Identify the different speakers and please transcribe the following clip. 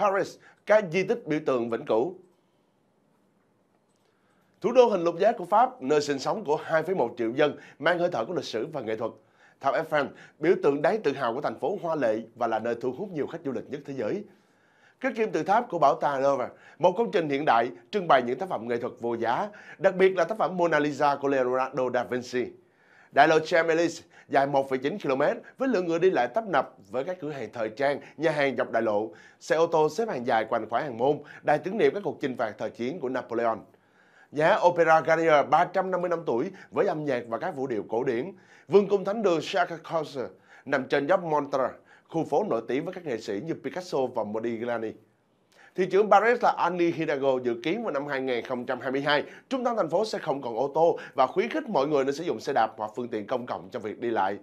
Speaker 1: Paris, các di tích biểu tượng vĩnh cửu. Thủ đô hình lục giác của Pháp, nơi sinh sống của 2,1 triệu dân, mang hơi thở của lịch sử và nghệ thuật. Tháp Eiffel, biểu tượng đáng tự hào của thành phố hoa lệ và là nơi thu hút nhiều khách du lịch nhất thế giới. Các kim tự tháp của bảo tàng Louvre, một công trình hiện đại trưng bày những tác phẩm nghệ thuật vô giá, đặc biệt là tác phẩm Mona Lisa của Leonardo da Vinci. Đại lộ champs dài 1,9 km với lượng người đi lại tấp nập với các cửa hàng thời trang, nhà hàng dọc đại lộ, xe ô tô xếp hàng dài quanh khoảng hàng môn, đài tưởng niệm các cuộc chinh phạt thời chiến của Napoleon. Nhà Opera Garnier 350 năm tuổi với âm nhạc và các vũ điệu cổ điển, vương cung thánh đường Charles Concert nằm trên dốc Montreux, khu phố nổi tiếng với các nghệ sĩ như Picasso và Modigliani. Thị trưởng Paris là Annie Hidalgo dự kiến vào năm 2022, trung tâm thành phố sẽ không còn ô tô và khuyến khích mọi người nên sử dụng xe đạp hoặc phương tiện công cộng trong việc đi lại.